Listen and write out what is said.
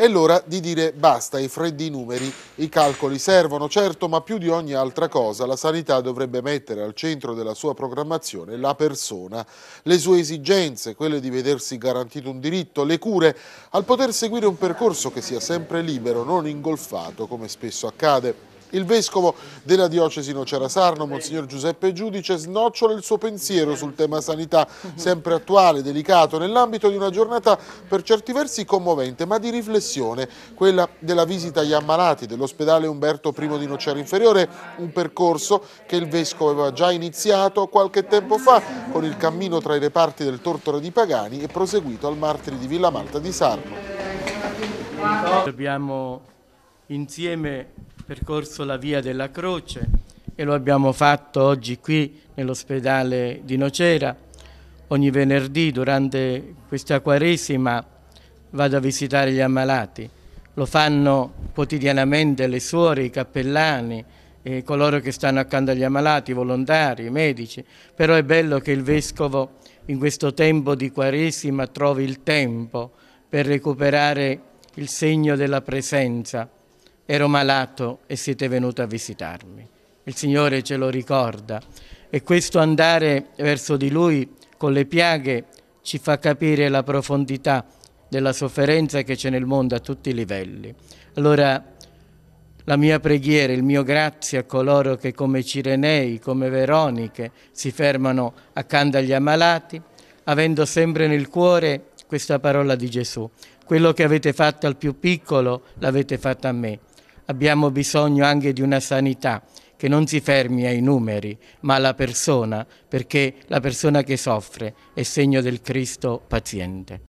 È l'ora di dire basta ai freddi numeri. I calcoli servono, certo, ma più di ogni altra cosa la sanità dovrebbe mettere al centro della sua programmazione la persona, le sue esigenze, quelle di vedersi garantito un diritto, le cure, al poter seguire un percorso che sia sempre libero, non ingolfato come spesso accade. Il vescovo della diocesi Nocera Sarno, Monsignor Giuseppe Giudice, snocciola il suo pensiero sul tema sanità, sempre attuale, delicato, nell'ambito di una giornata per certi versi commovente, ma di riflessione, quella della visita agli ammalati dell'ospedale Umberto I di Nocera Inferiore, un percorso che il vescovo aveva già iniziato qualche tempo fa con il cammino tra i reparti del Tortore di Pagani e proseguito al Martiri di Villa Malta di Sarno. Dobbiamo insieme percorso la via della Croce e lo abbiamo fatto oggi qui nell'ospedale di Nocera. Ogni venerdì durante questa quaresima vado a visitare gli ammalati. Lo fanno quotidianamente le suore, i cappellani, eh, coloro che stanno accanto agli ammalati, i volontari, i medici. Però è bello che il Vescovo in questo tempo di quaresima trovi il tempo per recuperare il segno della presenza ero malato e siete venuti a visitarmi. Il Signore ce lo ricorda e questo andare verso di Lui con le piaghe ci fa capire la profondità della sofferenza che c'è nel mondo a tutti i livelli. Allora la mia preghiera, il mio grazie a coloro che come Cirenei, come Veroniche si fermano accanto agli ammalati, avendo sempre nel cuore questa parola di Gesù. Quello che avete fatto al più piccolo l'avete fatto a me abbiamo bisogno anche di una sanità che non si fermi ai numeri, ma alla persona, perché la persona che soffre è segno del Cristo paziente.